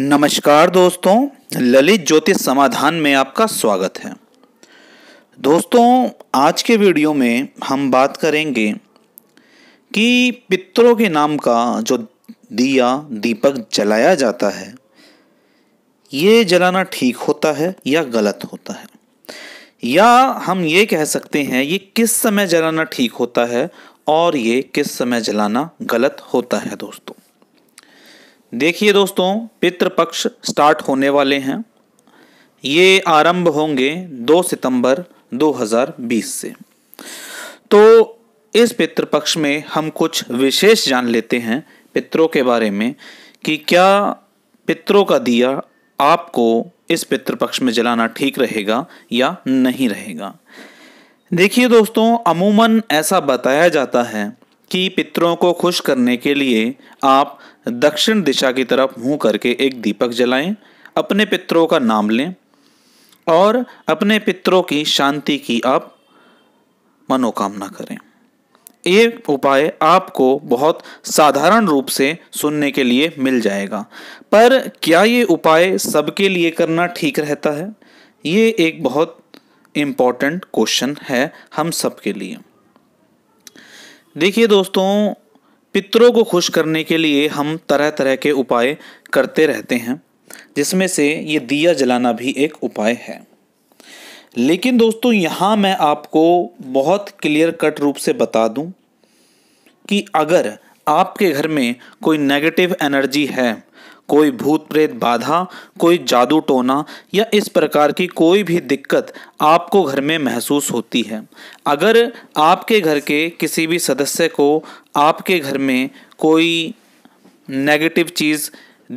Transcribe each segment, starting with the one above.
नमस्कार दोस्तों ललित ज्योतिष समाधान में आपका स्वागत है दोस्तों आज के वीडियो में हम बात करेंगे कि पितरों के नाम का जो दिया दीपक जलाया जाता है ये जलाना ठीक होता है या गलत होता है या हम ये कह सकते हैं ये किस समय जलाना ठीक होता है और ये किस समय जलाना गलत होता है दोस्तों देखिए दोस्तों पितृपक्ष स्टार्ट होने वाले हैं ये आरंभ होंगे 2 सितंबर 2020 से तो इस पितृपक्ष में हम कुछ विशेष जान लेते हैं पितरों के बारे में कि क्या पितरों का दिया आपको इस पितृपक्ष में जलाना ठीक रहेगा या नहीं रहेगा देखिए दोस्तों अमूमन ऐसा बताया जाता है कि पितरों को खुश करने के लिए आप दक्षिण दिशा की तरफ मुंह करके एक दीपक जलाएं अपने पितरों का नाम लें और अपने पितरों की शांति की आप मनोकामना करें ये उपाय आपको बहुत साधारण रूप से सुनने के लिए मिल जाएगा पर क्या ये उपाय सबके लिए करना ठीक रहता है ये एक बहुत इम्पॉर्टेंट क्वेश्चन है हम सबके लिए देखिए दोस्तों पितरों को खुश करने के लिए हम तरह तरह के उपाय करते रहते हैं जिसमें से ये दिया जलाना भी एक उपाय है लेकिन दोस्तों यहाँ मैं आपको बहुत क्लियर कट रूप से बता दूं कि अगर आपके घर में कोई नेगेटिव एनर्जी है कोई भूत प्रेत बाधा कोई जादू टोना या इस प्रकार की कोई भी दिक्कत आपको घर में महसूस होती है अगर आपके घर के किसी भी सदस्य को आपके घर में कोई नेगेटिव चीज़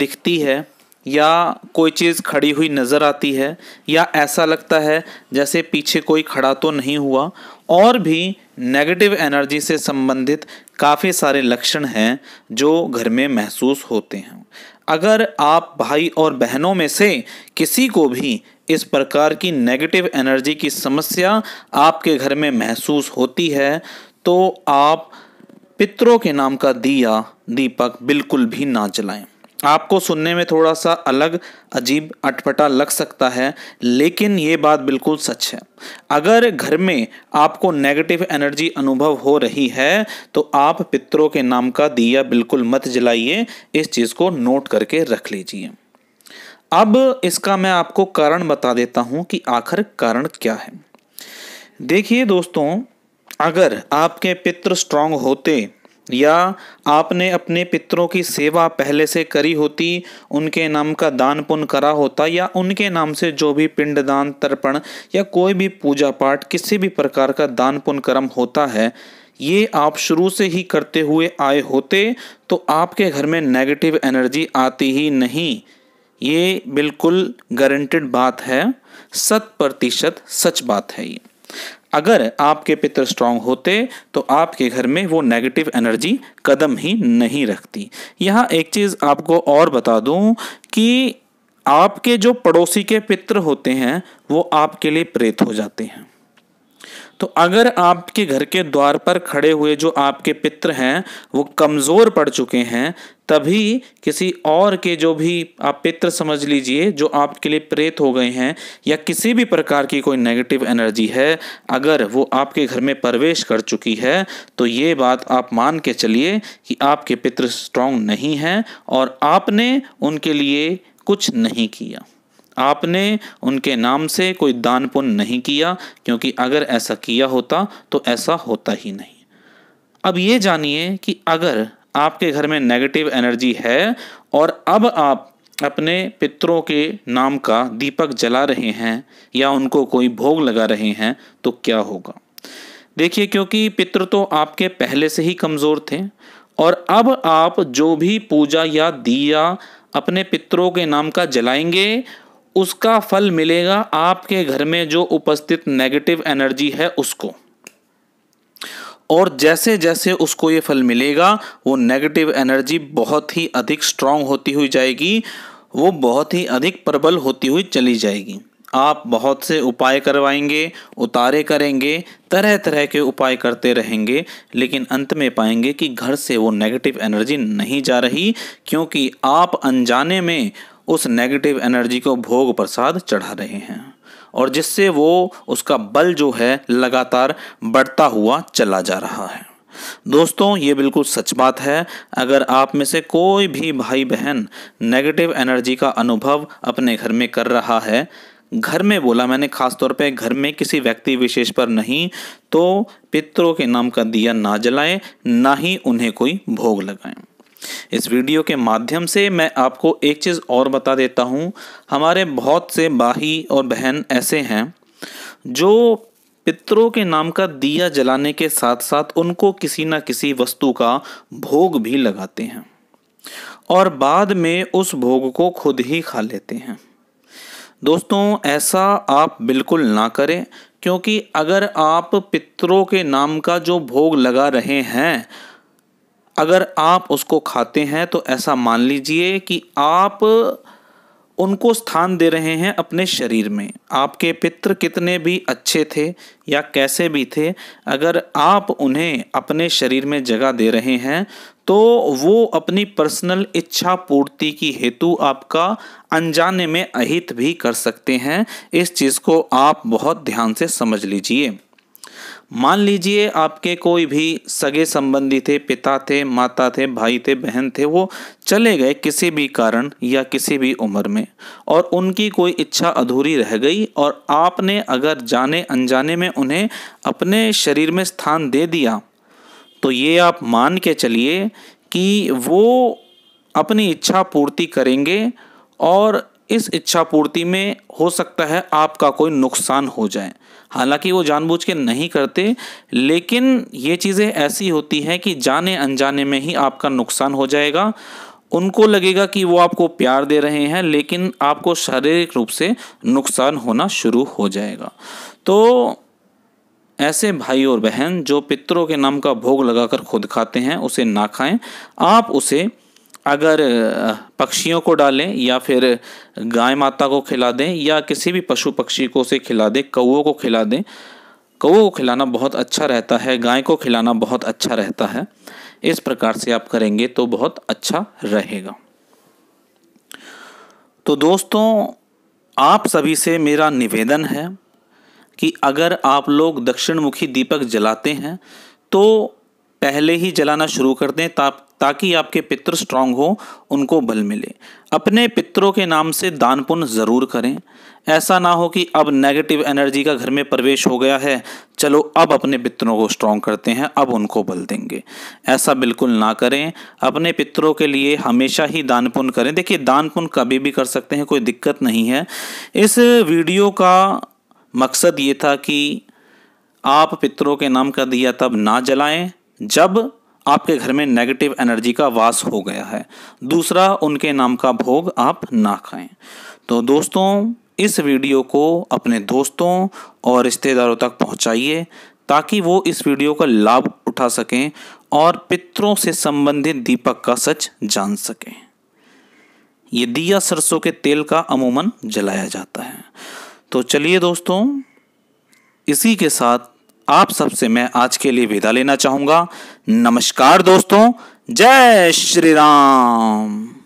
दिखती है या कोई चीज़ खड़ी हुई नज़र आती है या ऐसा लगता है जैसे पीछे कोई खड़ा तो नहीं हुआ और भी नेगेटिव एनर्जी से संबंधित काफ़ी सारे लक्षण हैं जो घर में महसूस होते हैं अगर आप भाई और बहनों में से किसी को भी इस प्रकार की नेगेटिव एनर्जी की समस्या आपके घर में महसूस होती है तो आप पितरों के नाम का दिया दीपक बिल्कुल भी ना जलाएं आपको सुनने में थोड़ा सा अलग अजीब अटपटा लग सकता है लेकिन ये बात बिल्कुल सच है अगर घर में आपको नेगेटिव एनर्जी अनुभव हो रही है तो आप पितरों के नाम का दिया बिल्कुल मत जलाइए इस चीज़ को नोट करके रख लीजिए अब इसका मैं आपको कारण बता देता हूँ कि आखिर कारण क्या है देखिए दोस्तों अगर आपके पितृ स्ट्रांग होते या आपने अपने पितरों की सेवा पहले से करी होती उनके नाम का दान पुण्य करा होता या उनके नाम से जो भी पिंड दान तर्पण या कोई भी पूजा पाठ किसी भी प्रकार का दान पुण्य कर्म होता है ये आप शुरू से ही करते हुए आए होते तो आपके घर में नेगेटिव एनर्जी आती ही नहीं ये बिल्कुल गारंटेड बात है शत प्रतिशत सच बात है ये अगर आपके पितर स्ट्रांग होते तो आपके घर में वो नेगेटिव एनर्जी कदम ही नहीं रखती यहाँ एक चीज़ आपको और बता दूं कि आपके जो पड़ोसी के पितर होते हैं वो आपके लिए प्रेत हो जाते हैं तो अगर आपके घर के द्वार पर खड़े हुए जो आपके पित्र हैं वो कमज़ोर पड़ चुके हैं तभी किसी और के जो भी आप पित्र समझ लीजिए जो आपके लिए प्रेत हो गए हैं या किसी भी प्रकार की कोई नेगेटिव एनर्जी है अगर वो आपके घर में प्रवेश कर चुकी है तो ये बात आप मान के चलिए कि आपके पित्र स्ट्रांग नहीं हैं और आपने उनके लिए कुछ नहीं किया आपने उनके नाम से कोई दान पुण्य नहीं किया क्योंकि अगर ऐसा किया होता तो ऐसा होता ही नहीं अब ये जानिए कि अगर आपके घर में नेगेटिव एनर्जी है और अब आप अपने पितरों के नाम का दीपक जला रहे हैं या उनको कोई भोग लगा रहे हैं तो क्या होगा देखिए क्योंकि पितृ तो आपके पहले से ही कमज़ोर थे और अब आप जो भी पूजा या दिया अपने पितरों के नाम का जलाएंगे उसका फल मिलेगा आपके घर में जो उपस्थित नेगेटिव एनर्जी है उसको और जैसे जैसे उसको ये फल मिलेगा वो नेगेटिव एनर्जी बहुत ही अधिक स्ट्रांग होती हुई जाएगी वो बहुत ही अधिक प्रबल होती हुई चली जाएगी आप बहुत से उपाय करवाएंगे उतारे करेंगे तरह तरह के उपाय करते रहेंगे लेकिन अंत में पाएंगे कि घर से वो नेगेटिव एनर्जी नहीं जा रही क्योंकि आप अनजाने में उस नेगेटिव एनर्जी को भोग प्रसाद चढ़ा रहे हैं और जिससे वो उसका बल जो है लगातार बढ़ता हुआ चला जा रहा है दोस्तों ये बिल्कुल सच बात है अगर आप में से कोई भी भाई बहन नेगेटिव एनर्जी का अनुभव अपने घर में कर रहा है घर में बोला मैंने खास तौर पे घर में किसी व्यक्ति विशेष पर नहीं तो पितरों के नाम का दिया ना जलाएं ना ही उन्हें कोई भोग लगाएं इस वीडियो के माध्यम से मैं आपको एक चीज़ और बता देता हूँ हमारे बहुत से भाई और बहन ऐसे हैं जो पितरों के नाम का दिया जलाने के साथ साथ उनको किसी ना किसी वस्तु का भोग भी लगाते हैं और बाद में उस भोग को खुद ही खा लेते हैं दोस्तों ऐसा आप बिल्कुल ना करें क्योंकि अगर आप पितरों के नाम का जो भोग लगा रहे हैं अगर आप उसको खाते हैं तो ऐसा मान लीजिए कि आप उनको स्थान दे रहे हैं अपने शरीर में आपके पित्र कितने भी अच्छे थे या कैसे भी थे अगर आप उन्हें अपने शरीर में जगह दे रहे हैं तो वो अपनी पर्सनल इच्छा पूर्ति की हेतु आपका अनजाने में अहित भी कर सकते हैं इस चीज़ को आप बहुत ध्यान से समझ लीजिए मान लीजिए आपके कोई भी सगे संबंधी थे पिता थे माता थे भाई थे बहन थे वो चले गए किसी भी कारण या किसी भी उम्र में और उनकी कोई इच्छा अधूरी रह गई और आपने अगर जाने अनजाने में उन्हें अपने शरीर में स्थान दे दिया तो ये आप मान के चलिए कि वो अपनी इच्छा पूर्ति करेंगे और इस इच्छा पूर्ति में हो सकता है आपका कोई नुकसान हो जाए हालांकि वो जानबूझ के नहीं करते लेकिन ये चीज़ें ऐसी होती हैं कि जाने अनजाने में ही आपका नुकसान हो जाएगा उनको लगेगा कि वो आपको प्यार दे रहे हैं लेकिन आपको शारीरिक रूप से नुकसान होना शुरू हो जाएगा तो ऐसे भाई और बहन जो पितरों के नाम का भोग लगाकर खुद खाते हैं उसे ना खाएं आप उसे अगर पक्षियों को डालें या फिर गाय माता को खिला दें या किसी भी पशु पक्षी को उसे खिला दें कौ को खिला दें कौ को खिलाना बहुत अच्छा रहता है गाय को खिलाना बहुत अच्छा रहता है इस प्रकार से आप करेंगे तो बहुत अच्छा रहेगा तो दोस्तों आप सभी से मेरा निवेदन है कि अगर आप लोग दक्षिणमुखी दीपक जलाते हैं तो पहले ही जलाना शुरू कर दें ताप ताकि आपके पितर स्ट्रांग हो उनको बल मिले अपने पितरों के नाम से दान पुण्य ज़रूर करें ऐसा ना हो कि अब नेगेटिव एनर्जी का घर में प्रवेश हो गया है चलो अब अपने पितरों को स्ट्रांग करते हैं अब उनको बल देंगे ऐसा बिल्कुल ना करें अपने पितरों के लिए हमेशा ही दान पुण्य करें देखिए दान पुण्य कभी भी कर सकते हैं कोई दिक्कत नहीं है इस वीडियो का मकसद ये था कि आप पितरों के नाम का दिया तब ना जलाएं जब आपके घर में नेगेटिव एनर्जी का वास हो गया है दूसरा उनके नाम का भोग आप ना खाएं तो दोस्तों इस वीडियो को अपने दोस्तों और रिश्तेदारों तक पहुंचाइए ताकि वो इस वीडियो का लाभ उठा सकें और पितरों से संबंधित दीपक का सच जान सकें ये दिया सरसों के तेल का अमूमन जलाया जाता है तो चलिए दोस्तों इसी के साथ आप सबसे मैं आज के लिए विदा लेना चाहूंगा नमस्कार दोस्तों जय श्री राम